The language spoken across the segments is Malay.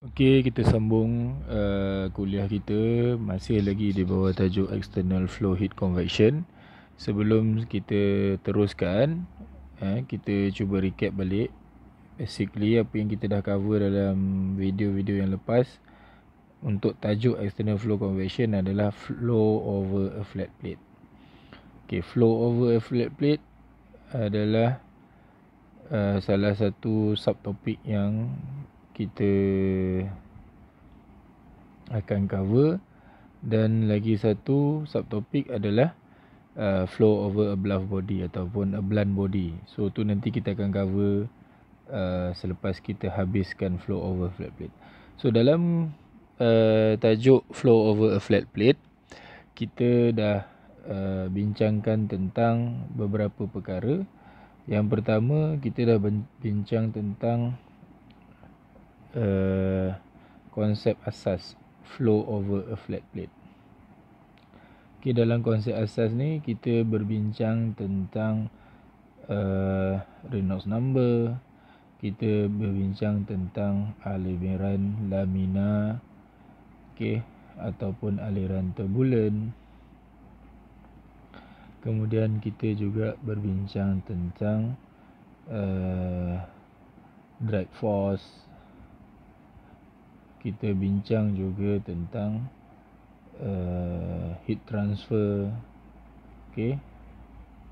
Okey, kita sambung uh, kuliah kita masih lagi di bawah tajuk external flow heat convection. Sebelum kita teruskan, eh, kita cuba recap balik basically apa yang kita dah cover dalam video-video yang lepas untuk tajuk external flow convection adalah flow over a flat plate. Okey, flow over a flat plate adalah uh, salah satu subtopik yang kita akan cover dan lagi satu subtopik adalah uh, flow over a bluff body ataupun a blunt body. So tu nanti kita akan cover uh, selepas kita habiskan flow over flat plate. So dalam uh, tajuk flow over a flat plate kita dah uh, bincangkan tentang beberapa perkara. Yang pertama kita dah bincang tentang konsep asas flow over a flat plate. Okey dalam konsep asas ni kita berbincang tentang uh, Reynolds number, kita berbincang tentang aliran lamina okey ataupun aliran turbulen. Kemudian kita juga berbincang tentang uh, drag force kita bincang juga tentang uh, heat transfer okay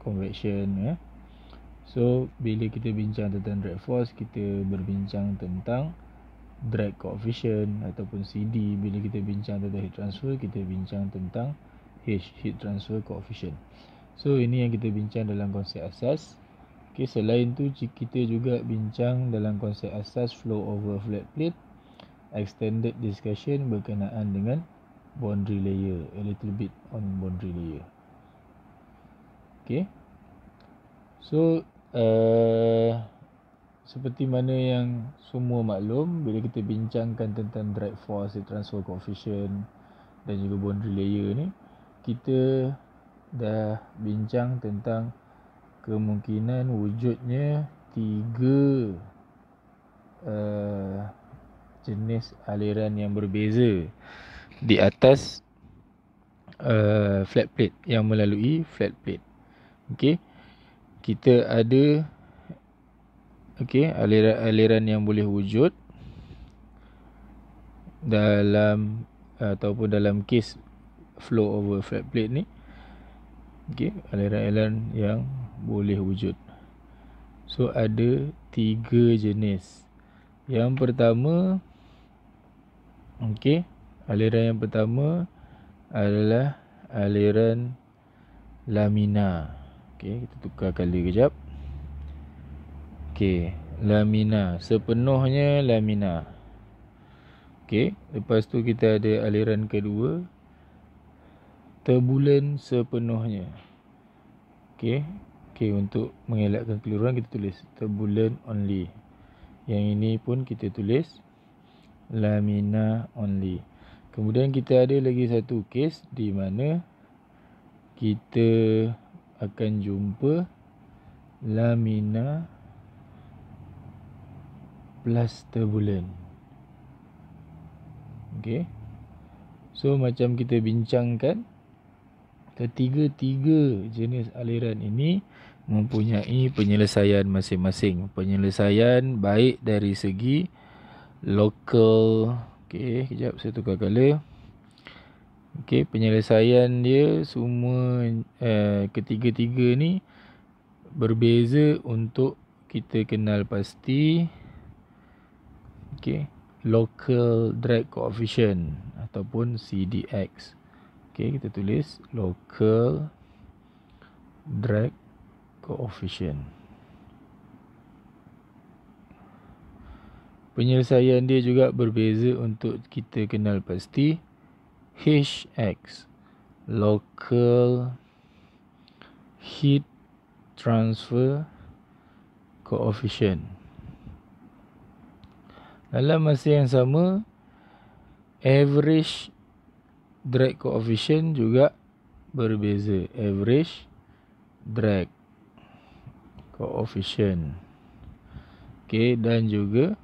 convection ya yeah. so bila kita bincang tentang drag force kita berbincang tentang drag coefficient ataupun CD bila kita bincang tentang heat transfer kita bincang tentang H heat transfer coefficient so ini yang kita bincang dalam konsep asas okay selain tu kita juga bincang dalam konsep asas flow over flat plate extended discussion berkenaan dengan boundary layer a little bit on boundary layer ok so uh, seperti mana yang semua maklum bila kita bincangkan tentang drag force transfer coefficient dan juga boundary layer ni kita dah bincang tentang kemungkinan wujudnya tiga uh, jenis aliran yang berbeza di atas uh, flat plate yang melalui flat plate. Okey. Kita ada okey aliran-aliran yang boleh wujud dalam ataupun dalam kes flow over flat plate ni. Okey, aliran-aliran yang boleh wujud. So ada tiga jenis. Yang pertama, Okey, aliran yang pertama adalah aliran lamina. Okey, kita tukar color kejap. Okey, lamina. Sepenuhnya lamina. Okey, lepas tu kita ada aliran kedua turbulen sepenuhnya. Okey. Okey, untuk mengelakkan keliruan kita tulis turbulen only. Yang ini pun kita tulis lamina only. Kemudian kita ada lagi satu case di mana kita akan jumpa lamina plus turbulent. Okay. So macam kita bincangkan ketiga-tiga jenis aliran ini mempunyai penyelesaian masing-masing. Penyelesaian baik dari segi local Okay, kejap saya tukar color Okay, penyelesaian dia semua uh, ketiga-tiga ni berbeza untuk kita kenal pasti Okay, local drag coefficient ataupun CDX Okay, kita tulis local drag coefficient Penyelesaian dia juga berbeza untuk kita kenal pasti HX Local Heat Transfer Coefficient Dalam masa yang sama Average Drag Coefficient juga berbeza Average Drag Coefficient Okay, dan juga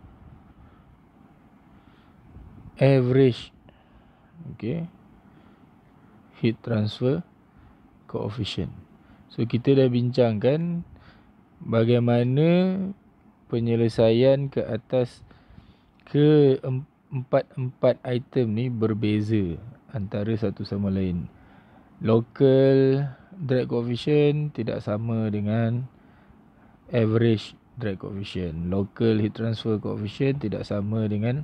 average okay, heat transfer coefficient. So kita dah bincangkan bagaimana penyelesaian ke atas ke empat-empat item ni berbeza antara satu sama lain. Local drag coefficient tidak sama dengan average drag coefficient. Local heat transfer coefficient tidak sama dengan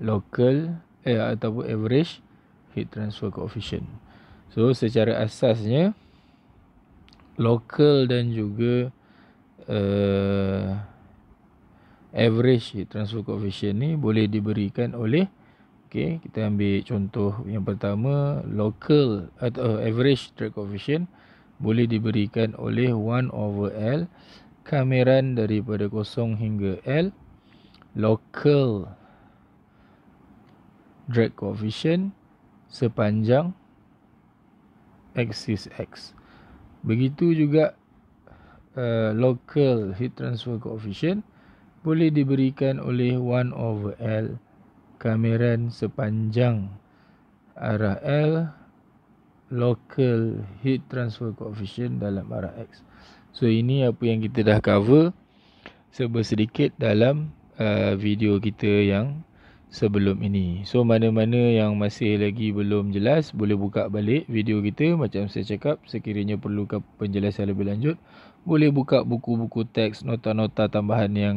local eh, ataupun average heat transfer coefficient. So secara asasnya local dan juga uh, average heat transfer coefficient ni boleh diberikan oleh okay, kita ambil contoh yang pertama local atau uh, average drag coefficient boleh diberikan oleh 1 over L kameran daripada kosong hingga L local drag coefficient sepanjang axis X. Begitu juga uh, local heat transfer coefficient boleh diberikan oleh 1 over L kameran sepanjang arah L local heat transfer coefficient dalam arah X. So ini apa yang kita dah cover sebesedikit dalam uh, video kita yang sebelum ini. So mana-mana yang masih lagi belum jelas boleh buka balik video kita macam saya cakap sekiranya perlukan penjelasan lebih lanjut boleh buka buku-buku teks nota-nota tambahan yang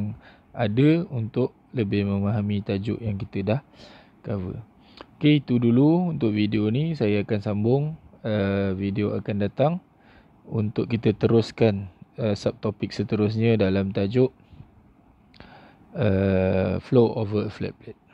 ada untuk lebih memahami tajuk yang kita dah cover. Okey itu dulu untuk video ni saya akan sambung uh, video akan datang untuk kita teruskan uh, subtopik seterusnya dalam tajuk uh, flow over a flat plate.